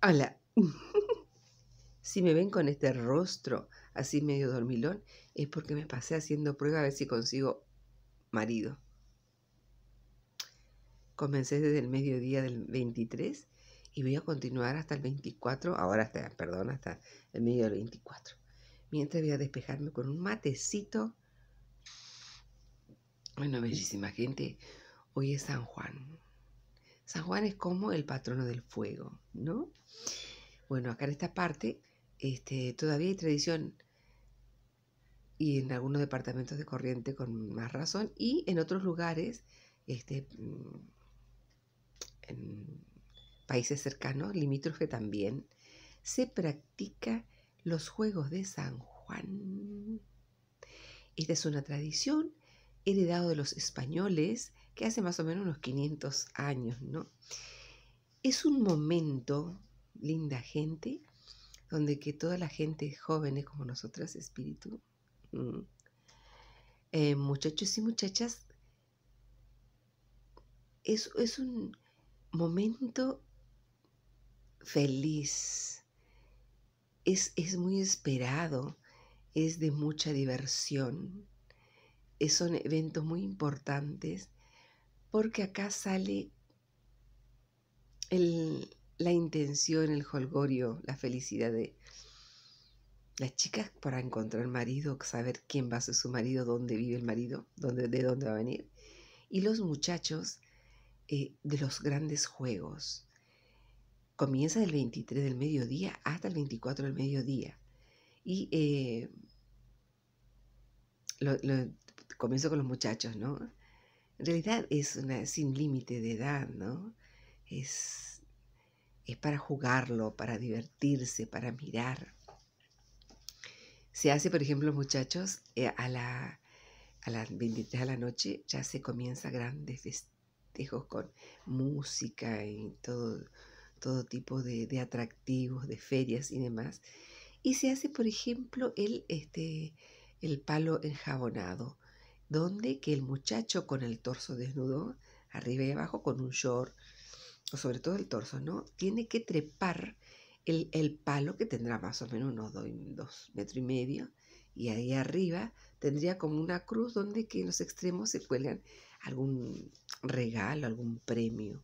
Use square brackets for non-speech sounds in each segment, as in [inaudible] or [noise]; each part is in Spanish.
Hola, [laughs] si me ven con este rostro así medio dormilón, es porque me pasé haciendo prueba a ver si consigo marido. Comencé desde el mediodía del 23 y voy a continuar hasta el 24, ahora hasta, perdón, hasta el medio del 24. Mientras voy a despejarme con un matecito. Bueno, bellísima gente, hoy es San Juan. San Juan es como el patrono del fuego, ¿no? Bueno, acá en esta parte este, todavía hay tradición y en algunos departamentos de corriente con más razón y en otros lugares, este, mm, en países cercanos, limítrofe también, se practica los juegos de San Juan. Esta es una tradición heredada de los españoles que hace más o menos unos 500 años, ¿no? Es un momento, linda gente, donde que toda la gente es como nosotras, espíritu, mm, eh, muchachos y muchachas, es, es un momento feliz, es, muy esperado, es de mucha diversión, son eventos muy importantes porque acá sale la intención, el holgorio, la felicidad de las chicas para encontrar marido, saber quién va a ser su marido, dónde vive el marido, de dónde va a venir. Y los muchachos eh, de los grandes juegos. Comienza del 23 del mediodía hasta el 24 del mediodía. Y eh, comienzo con los muchachos, ¿no? en realidad es sin límite de edad, ¿no? Es, para jugarlo, para divertirse, para mirar. Se hace, por ejemplo, muchachos, eh, a, las 23 de la noche ya se comienza grandes festejos con música y todo, tipo de, de atractivos, de ferias y demás. Y se hace, por ejemplo, el, este, el palo enjabonado donde que el muchacho con el torso desnudo, arriba y abajo, con un short, o sobre todo el torso, ¿no? Tiene que trepar el, palo que tendrá más o menos unos dos, metros y medio, y ahí arriba tendría como una cruz donde que en los extremos se cuelgan algún regalo, algún premio.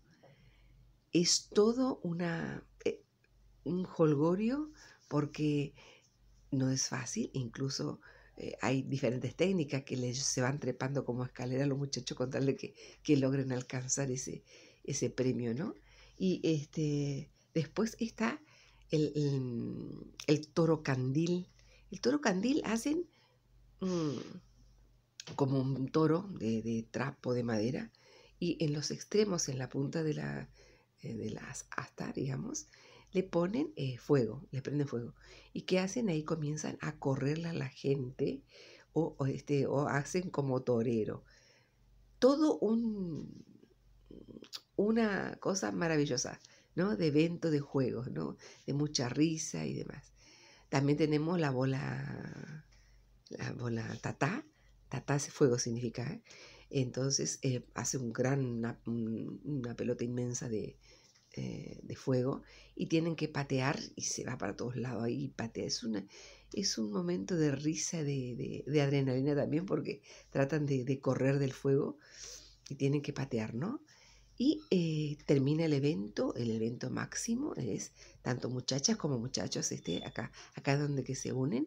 Es todo una, eh, un holgorio porque no es fácil, incluso eh, hay diferentes técnicas que se van trepando como escalera los muchachos con tal de que, logren alcanzar ese, premio, ¿no? Y este, después está el, el, el toro candil. El toro candil hacen mm, como un toro de, trapo de madera y en los extremos, en la punta de, la, eh, de las astas, digamos, le ponen eh, fuego, le prenden fuego. ¿Y qué hacen ahí? Comienzan a correrla la gente o, este, o hacen como torero. Todo un, una cosa maravillosa, ¿no? De evento, de juegos, ¿no? De mucha risa y demás. También tenemos la bola, la bola tatá. Tatá fuego significa. ¿eh? Entonces eh, hace un gran, una pelota inmensa de, eh, de fuego y tienen que patear y se va para todos lados ahí patea. Es, una, es un momento de risa, de, adrenalina también porque tratan de, correr del fuego y tienen que patear, ¿no? Y eh, termina el evento, el evento máximo es tanto muchachas como muchachos, este, acá, acá donde que se unen,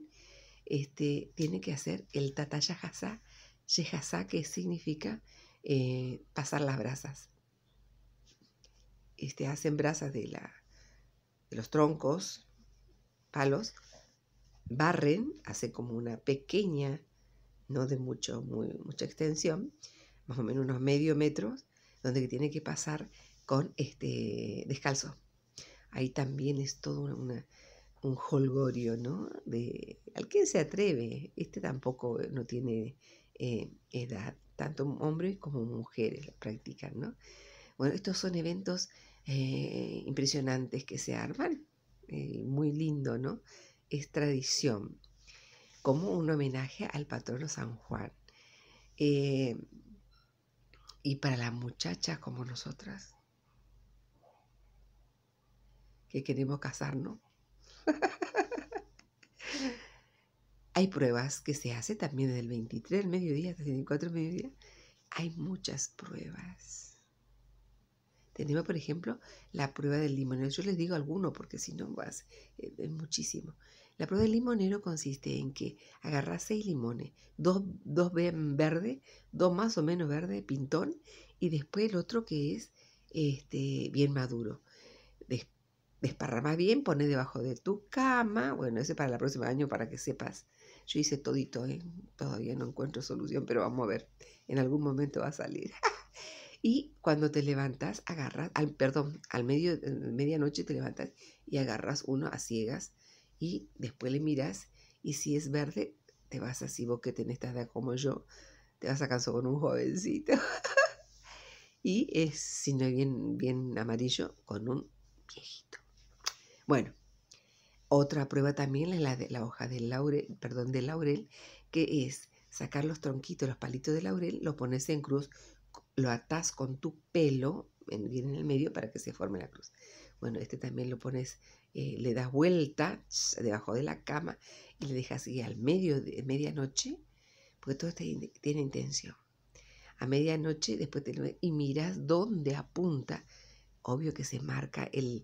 este, tienen que hacer el tatayajasá, que significa eh, pasar las brasas. Este, hacen brasas de, la, de los troncos, palos, barren, hacen como una pequeña, no de mucho, muy, mucha extensión, más o menos unos medio metros, donde tiene que pasar con este descalzo. Ahí también es todo una, un holgorio, ¿no? De, al que se atreve, este tampoco eh, no tiene eh, edad, tanto hombres como mujeres practican, ¿no? Bueno, estos son eventos eh, impresionantes que se arman. Eh, muy lindo, ¿no? Es tradición, como un homenaje al patrono San Juan. Eh, y para las muchachas como nosotras, que queremos casarnos. [laughs] hay pruebas que se hace también desde el 23 al mediodía, hasta el 24 al mediodía. Hay muchas pruebas. Tenemos, por ejemplo, la prueba del limonero. Yo les digo alguno porque si no, vas, eh, es, muchísimo. La prueba del limonero consiste en que agarras seis limones, dos, dos verde, dos más o menos verdes, pintón, y después el otro que es este, bien maduro. desparrama más bien, pone debajo de tu cama. Bueno, ese para el próximo año para que sepas. Yo hice todito, ¿eh? todavía no encuentro solución, pero vamos a ver. En algún momento va a salir. [laughs] Y cuando te levantas, agarras, al, perdón, al medio, medianoche te levantas y agarras uno a ciegas y después le miras y si es verde, te vas así, vos que tenés edad como yo, te vas a caso con un jovencito. [laughs] y si no es bien, bien amarillo, con un viejito. Bueno, otra prueba también es la de la hoja del laurel, perdón, del laurel, que es sacar los tronquitos, los palitos de laurel, los pones en cruz lo atás con tu pelo, viene en el medio, para que se forme la cruz. Bueno, este también lo pones, eh, le das vuelta debajo de la cama y le dejas ir al medio de medianoche, porque todo tiene intención. A medianoche, después te, y miras dónde apunta. Obvio que se marca el,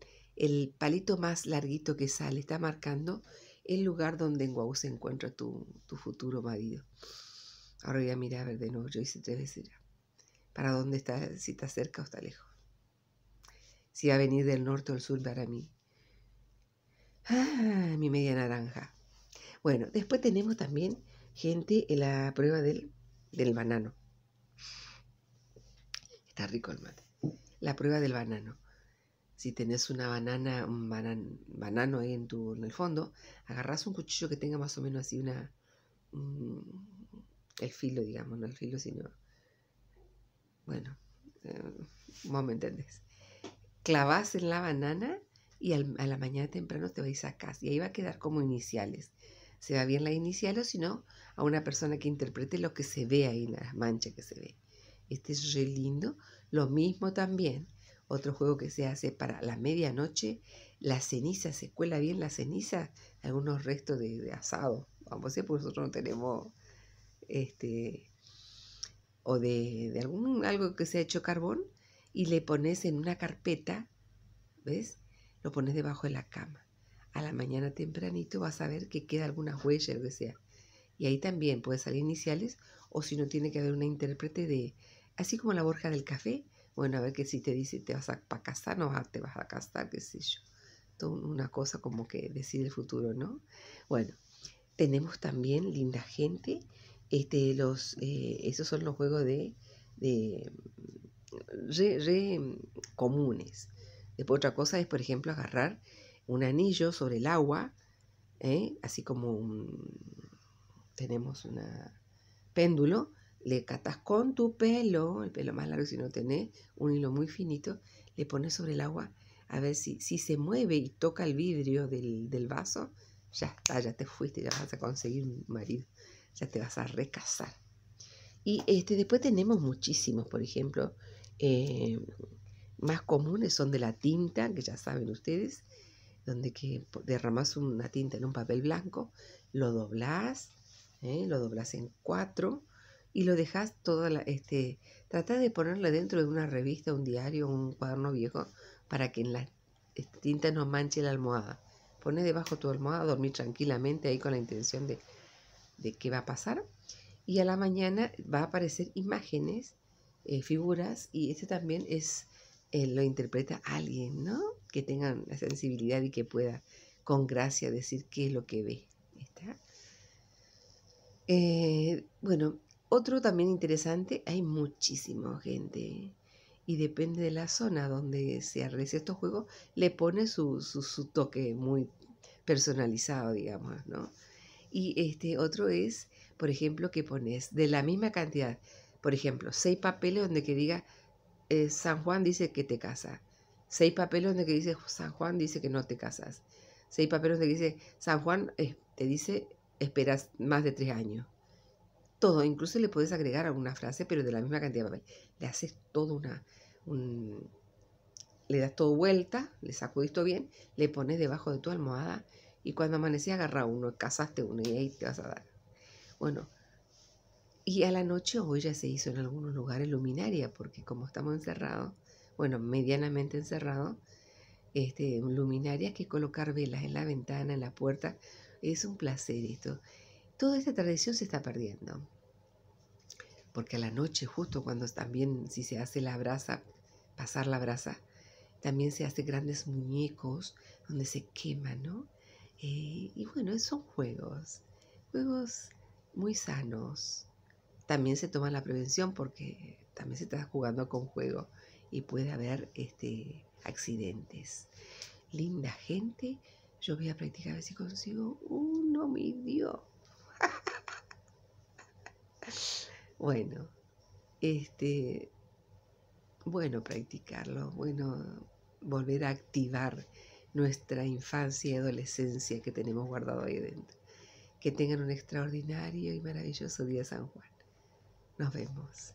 palito más larguito que sale, está marcando el lugar donde en Guau se encuentra tu, tu futuro marido. Ahora voy a mirar a ver de nuevo, yo hice tres veces ya para dónde está, si está cerca o está lejos. Si va a venir del norte o del sur para mí. Ah, mi media naranja. Bueno, después tenemos también gente en la prueba del, banano. Está rico el mate. La prueba del banano. Si tenés una banana, un banano ahí en, tu, en el fondo, agarras un cuchillo que tenga más o menos así una... el filo, digamos, no el filo, sino bueno, eh, vos me entendés. Clavás en la banana y a la mañana temprano te vais a casa y ahí va a quedar como iniciales. Se va bien la inicial o si no, a una persona que interprete lo que se ve ahí, las manchas que se ve. Este es lindo. Lo mismo también, otro juego que se hace para la medianoche, la ceniza, se cuela bien la ceniza, algunos restos de, asado. Vamos a ver, porque nosotros no tenemos este, o de, algún, algo que se ha hecho carbón y le pones en una carpeta, ¿ves? Lo pones debajo de la cama. A la mañana tempranito vas a ver que queda alguna huella, lo que sea. Y ahí también puede salir iniciales o si no tiene que haber una intérprete de, así como la borja del café, bueno, a ver que si te dice te vas a casar, no ah, te vas a casar, qué sé yo. Todo una cosa como que decide el futuro, ¿no? Bueno, tenemos también linda gente este, los, eh, esos son los juegos de, mm, re, mm, comunes. Después otra cosa es, por ejemplo, agarrar un anillo sobre el agua, ¿eh? así como tenemos un péndulo, le catas con tu pelo, el pelo más largo si no tenés, un hilo muy finito, le pones sobre el agua a ver si, se mueve y toca el vidrio del, del vaso, ya está, ya te fuiste, ya vas a conseguir un marido. Ya te vas a recasar. Y este, después tenemos muchísimos, por ejemplo, eh, más comunes son de la tinta, que ya saben ustedes, donde que derramas una tinta en un papel blanco, lo doblás, ¿eh? lo doblás en cuatro y lo dejas toda la, este, trata de ponerle dentro de una revista, un diario, un cuaderno viejo, para que en la este, tinta no manche la almohada. Pones debajo tu almohada dormir tranquilamente ahí con la intención de de qué va a pasar. Y a la mañana va a aparecer imágenes, eh, figuras, y este también es, eh, lo interpreta alguien, ¿no? Que tenga la sensibilidad y que pueda con gracia decir qué es lo que ve. ¿está? Eh, bueno, otro también interesante, hay muchísima gente y depende de la zona donde se realice estos juegos, le pone su, su, su toque muy personalizado, digamos, ¿no? Y este otro es, por ejemplo, que pones de la misma cantidad, por ejemplo, seis papeles donde que diga eh, San Juan dice que te casa, seis papeles donde que dice San Juan dice que no te casas, seis papeles donde dice San Juan eh, te dice esperas más de tres años. Todo, incluso le puedes agregar alguna frase, pero de la misma cantidad de Le haces todo una, le das todo vuelta, le sacudiste esto bien, le pones debajo de tu almohada y cuando amanecía agarra uno, casaste uno y ahí te vas a dar. Bueno, y a la noche hoy ya se hizo en algunos lugares luminaria, porque como estamos encerrados, bueno, medianamente encerrados, este, luminarias que colocar velas en la ventana, en la puerta, es un placer esto. Toda esta tradición se está perdiendo, porque a la noche, justo cuando también, si se hace la brasa, pasar la brasa, también se hace grandes muñecos donde se quema, ¿no? Eh, y bueno, son juegos, juegos muy sanos. También se toma la prevención porque también se está jugando con juego y puede haber este, accidentes. Linda gente, yo voy a practicar a ver si consigo uno, mi Dios. [laughs] bueno, este, bueno practicarlo, bueno volver a activar nuestra infancia y adolescencia que tenemos guardado ahí dentro. Que tengan un extraordinario y maravilloso día San Juan. Nos vemos.